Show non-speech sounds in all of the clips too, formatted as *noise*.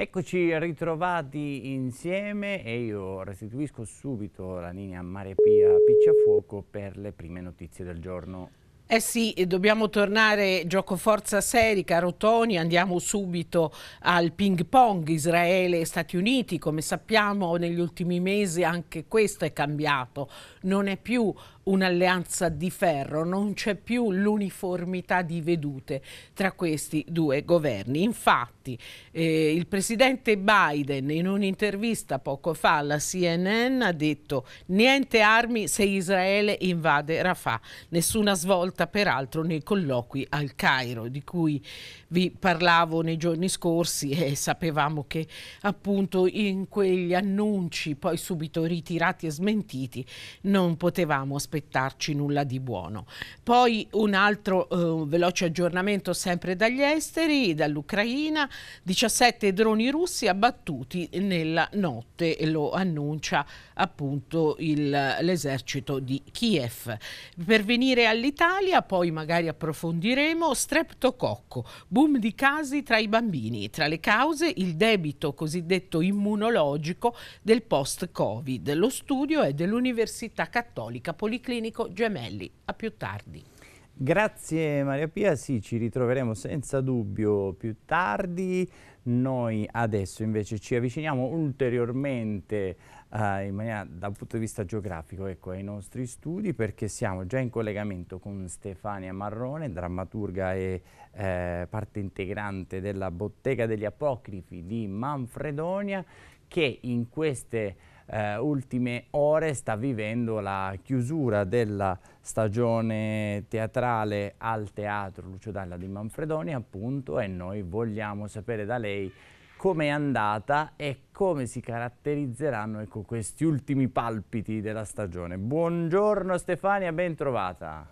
Eccoci ritrovati insieme e io restituisco subito la linea Mare Pia Picciafuoco per le prime notizie del giorno. Eh sì, dobbiamo tornare giocoforza seri, caro Tony, andiamo subito al ping pong Israele e Stati Uniti, come sappiamo negli ultimi mesi anche questo è cambiato, non è più un'alleanza di ferro, non c'è più l'uniformità di vedute tra questi due governi. Infatti eh, il presidente Biden in un'intervista poco fa alla CNN ha detto niente armi se Israele invade Rafah, nessuna svolta ridotta peraltro nei colloqui al Cairo, di cui vi parlavo nei giorni scorsi e sapevamo che appunto in quegli annunci poi subito ritirati e smentiti non potevamo aspettarci nulla di buono. Poi un altro eh, veloce aggiornamento sempre dagli esteri, dall'Ucraina, 17 droni russi abbattuti nella notte, lo annuncia appunto l'esercito di Kiev. Per venire all'Italia Italia, poi magari approfondiremo streptococco, boom di casi tra i bambini, tra le cause il debito cosiddetto immunologico del post-Covid. Lo studio è dell'Università Cattolica Policlinico Gemelli. A più tardi. Grazie Maria Pia, sì ci ritroveremo senza dubbio più tardi, noi adesso invece ci avviciniamo ulteriormente eh, in maniera, dal punto di vista geografico ecco, ai nostri studi perché siamo già in collegamento con Stefania Marrone, drammaturga e eh, parte integrante della Bottega degli Apocrifi di Manfredonia che in queste eh, ultime ore sta vivendo la chiusura della stagione teatrale al Teatro Lucio Dalla di Manfredoni appunto e noi vogliamo sapere da lei come è andata e come si caratterizzeranno ecco, questi ultimi palpiti della stagione. Buongiorno Stefania, ben trovata.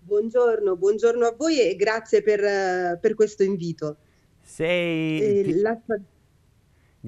Buongiorno, buongiorno a voi e grazie per, eh, per questo invito. Sei... Eh, la...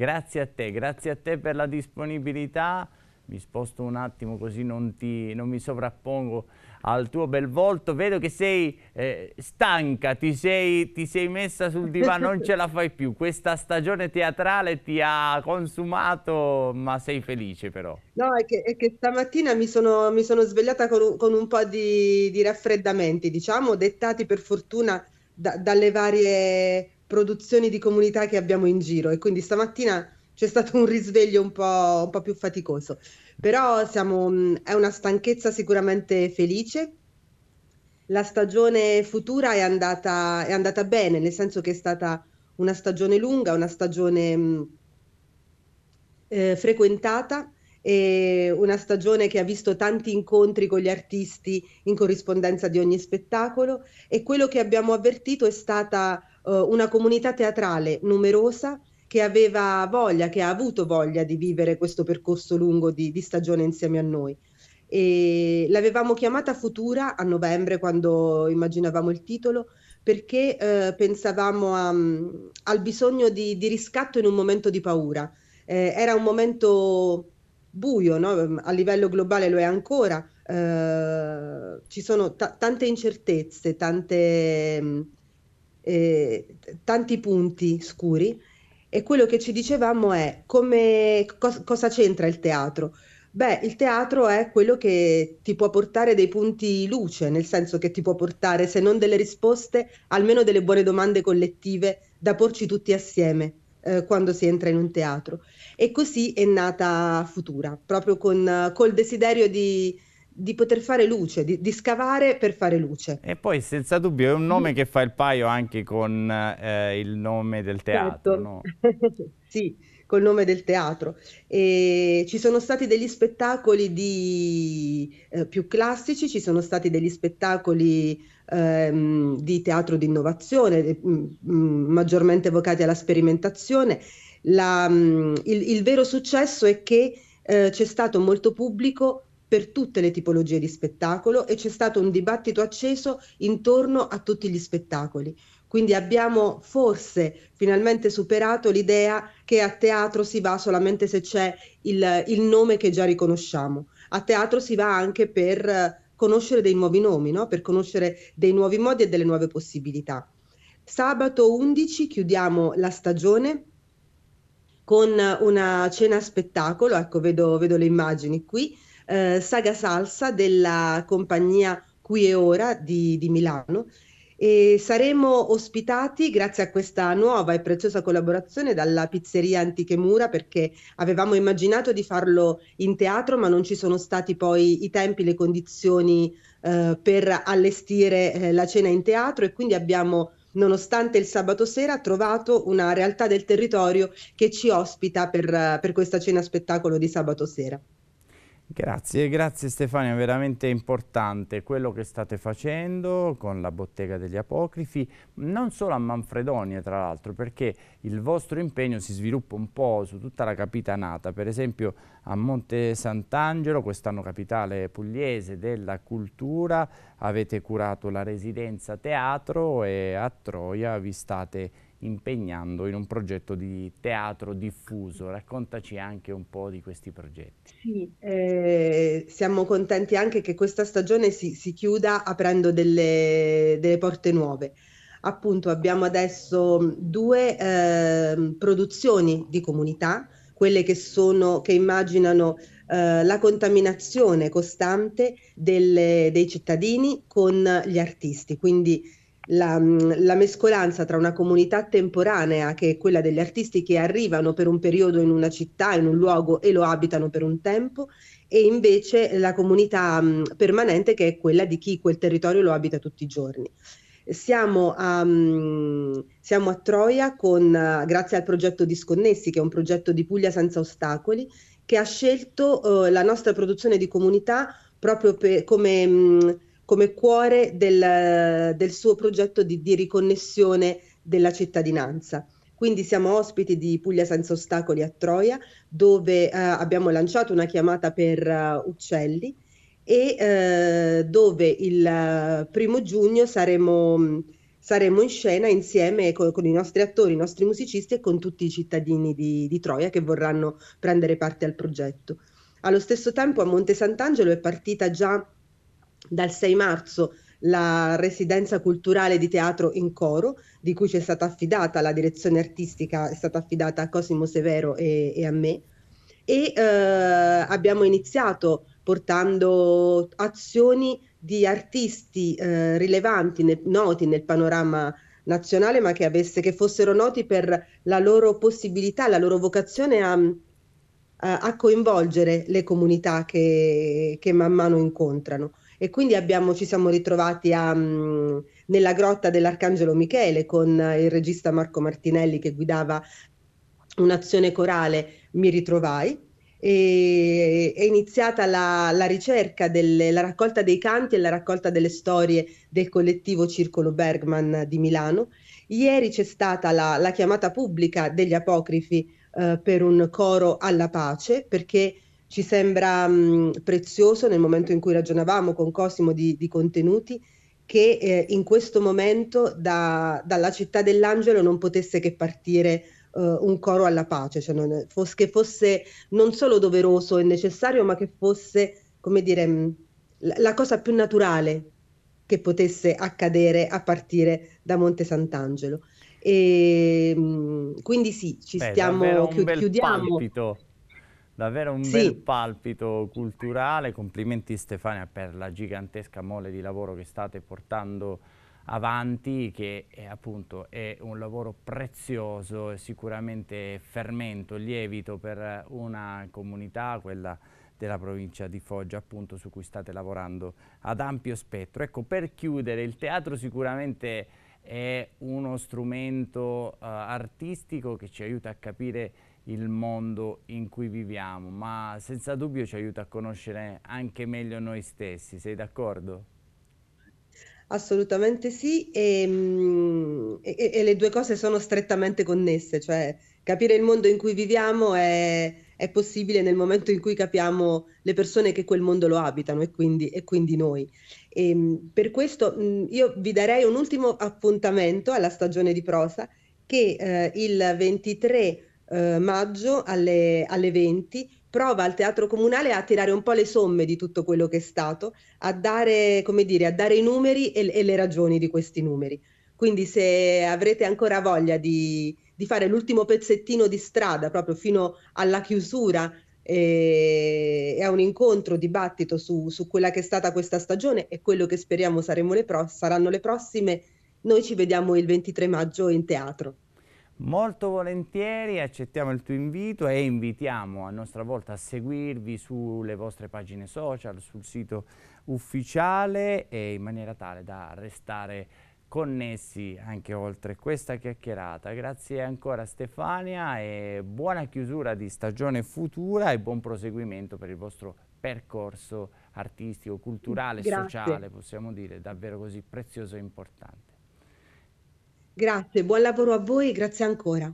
Grazie a te, grazie a te per la disponibilità. Mi sposto un attimo così non, ti, non mi sovrappongo al tuo bel volto. Vedo che sei eh, stanca, ti sei, ti sei, messa sul divano, non ce la fai più. Questa stagione teatrale ti ha consumato, ma sei felice però. No, è che, è che stamattina mi sono, mi sono svegliata con un, con un, po' di, di raffreddamenti, diciamo, dettati per fortuna da, dalle varie produzioni di comunità che abbiamo in giro e quindi stamattina c'è stato un risveglio un po', un po più faticoso, però siamo, mm, è una stanchezza sicuramente felice. La stagione futura è andata, è andata bene, nel senso che è stata una stagione lunga, una stagione mm, eh, frequentata e una stagione che ha visto tanti incontri con gli artisti in corrispondenza di ogni spettacolo e quello che abbiamo avvertito è stata eh, una comunità teatrale numerosa che aveva voglia, che ha avuto voglia di vivere questo percorso lungo di, di stagione insieme a noi. E l'avevamo chiamata Futura a novembre quando immaginavamo il titolo perché eh, pensavamo a, um, al bisogno di, di, riscatto in un momento di paura. Eh, era un momento buio, no? Ehm, a livello globale lo è ancora, eh, ci sono t- tante incertezze, tante, eh, tanti punti scuri e quello che ci dicevamo è come, cos- cosa c'entra il teatro? Beh, il teatro è quello che ti può portare dei punti luce, nel senso che ti può portare, se non delle risposte, almeno delle buone domande collettive da porci tutti assieme eh, quando si entra in un teatro. E così è nata Futura, proprio con, col desiderio di, di poter fare luce, di, di, scavare per fare luce. E poi senza dubbio è un nome mm. che fa il paio anche con eh, il nome del certo. teatro. Certo. No? *laughs* sì, col nome del teatro. E ci sono stati degli spettacoli di, eh, più classici, ci sono stati degli spettacoli ehm, di teatro di innovazione, eh, mm, mm, maggiormente evocati alla sperimentazione. La, mh, il, il, vero successo è che eh, c'è stato molto pubblico per tutte le tipologie di spettacolo e c'è stato un dibattito acceso intorno a tutti gli spettacoli. Quindi abbiamo forse finalmente superato l'idea che a teatro si va solamente se c'è il, il nome che già riconosciamo. A teatro si va anche per eh, conoscere dei nuovi nomi, no? per conoscere dei nuovi modi e delle nuove possibilità. Sabato 11 chiudiamo la stagione con una cena spettacolo, ecco vedo, vedo le immagini qui, eh, Saga Salsa della compagnia Qui e Ora di, di Milano e saremo ospitati grazie a questa nuova e preziosa collaborazione dalla pizzeria Antiche Mura perché avevamo immaginato di farlo in teatro ma non ci sono stati poi i tempi, le condizioni eh, per allestire eh, la cena in teatro e quindi abbiamo nonostante il sabato sera trovato una realtà del territorio che ci ospita per, per questa cena spettacolo di sabato sera. Grazie, grazie Stefania, veramente importante quello che state facendo con la Bottega degli Apocrifi, non solo a Manfredonia tra l'altro, perché il vostro impegno si sviluppa un po' su tutta la capitanata, per esempio a Monte Sant'Angelo, quest'anno capitale pugliese della cultura, avete curato la residenza teatro e a Troia vi state impegnando in un progetto di teatro diffuso. Raccontaci anche un po' di questi progetti. Sì, eh, siamo contenti anche che questa stagione si, si chiuda aprendo delle, delle, porte nuove. Appunto abbiamo adesso due eh, produzioni di comunità, quelle che, sono, che immaginano eh, la contaminazione costante delle, dei cittadini con gli artisti, quindi la, mm, la mescolanza tra una comunità temporanea, che è quella degli artisti che arrivano per un periodo in una città, in un luogo e lo abitano per un tempo, e invece la comunità mh, mm, permanente, che è quella di chi quel territorio lo abita tutti i giorni. Siamo a, mm, siamo a, Troia con, eh, grazie al progetto Disconnessi, che è un progetto di Puglia senza ostacoli, che ha scelto eh, la nostra produzione di comunità proprio per, come mh, come cuore del, del suo progetto di, di riconnessione della cittadinanza. Quindi siamo ospiti di Puglia Senza Ostacoli a Troia, dove eh, abbiamo lanciato una chiamata per uh, uccelli e eh, dove il eh, primo giugno saremo, saremo, in scena insieme con, con, i nostri attori, i nostri musicisti e con tutti i cittadini di, di Troia che vorranno prendere parte al progetto. Allo stesso tempo a Monte Sant'Angelo è partita già dal 6 marzo la residenza culturale di teatro in coro, di cui ci è stata affidata la direzione artistica, è stata affidata a Cosimo Severo e, e a me. E eh, abbiamo iniziato portando azioni di artisti eh, rilevanti, ne, noti nel panorama nazionale, ma che, avesse, che, fossero noti per la loro possibilità, la loro vocazione a, a coinvolgere le comunità che, che man mano incontrano e quindi abbiamo, ci siamo ritrovati a, mm, nella grotta dell'Arcangelo Michele con eh, il regista Marco Martinelli che guidava un'azione corale, mi ritrovai. E, è iniziata la, la ricerca, delle, la raccolta dei canti e la raccolta delle storie del collettivo Circolo Bergman di Milano. Ieri c'è stata la, la chiamata pubblica degli apocrifi eh, per un coro alla pace perché ci sembra mh, mm, prezioso nel momento in cui ragionavamo con Cosimo di, di contenuti che eh, in questo momento da, dalla città dell'angelo non potesse che partire Uh, un coro alla pace, cioè non, fosse, che fosse non solo doveroso e necessario, ma che fosse, come dire, mh, mm, la, la, cosa più naturale che potesse accadere a partire da Monte Sant'Angelo. E, mh, mm, quindi sì, ci Beh, stiamo, chi, chiudiamo. Palpito. Davvero un sì. bel palpito culturale, complimenti Stefania per la gigantesca mole di lavoro che state portando avanti che è, appunto è un lavoro prezioso, e sicuramente fermento, lievito per una comunità, quella della provincia di Foggia appunto su cui state lavorando ad ampio spettro. Ecco per chiudere il teatro sicuramente è uno strumento uh, artistico che ci aiuta a capire il mondo in cui viviamo, ma senza dubbio ci aiuta a conoscere anche meglio noi stessi, sei d'accordo? Assolutamente sì, ehm, e, e, e, le due cose sono strettamente connesse, cioè capire il mondo in cui viviamo è, è possibile nel momento in cui capiamo le persone che quel mondo lo abitano e quindi, e quindi noi. E, ehm, per questo mh, io vi darei un ultimo appuntamento alla stagione di prosa che eh, il 23 eh, maggio alle, alle 20 prova al teatro comunale a tirare un po' le somme di tutto quello che è stato, a dare, come dire, a dare i numeri e, e le ragioni di questi numeri. Quindi se avrete ancora voglia di, di fare l'ultimo pezzettino di strada proprio fino alla chiusura e a un incontro, dibattito su, su, quella che è stata questa stagione e quello che speriamo le pro- saranno le prossime. Noi ci vediamo il 23 maggio in teatro. Molto volentieri accettiamo il tuo invito e invitiamo a nostra volta a seguirvi sulle vostre pagine social, sul sito ufficiale e in maniera tale da restare connessi anche oltre questa chiacchierata. Grazie ancora Stefania e buona chiusura di stagione futura e buon proseguimento per il vostro percorso artistico, culturale, Grazie. sociale, possiamo dire, davvero così prezioso e importante. Grazie, buon lavoro a voi, grazie ancora.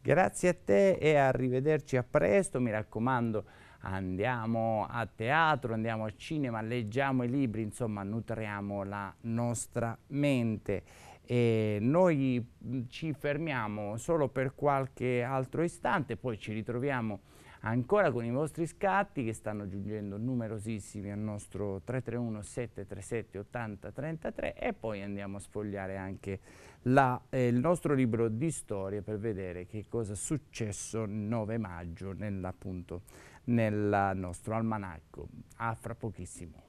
Grazie a te e arrivederci a presto, mi raccomando andiamo a teatro, andiamo al cinema, leggiamo i libri, insomma nutriamo la nostra mente. E noi mm, ci fermiamo solo per qualche altro istante, poi ci ritroviamo ancora con i vostri scatti che stanno giungendo numerosissimi al nostro 331 737 80 33 e poi andiamo a sfogliare anche la, eh, il nostro libro di storia per vedere che cosa è successo il 9 maggio nell'appunto nel nostro almanacco, a fra pochissimo.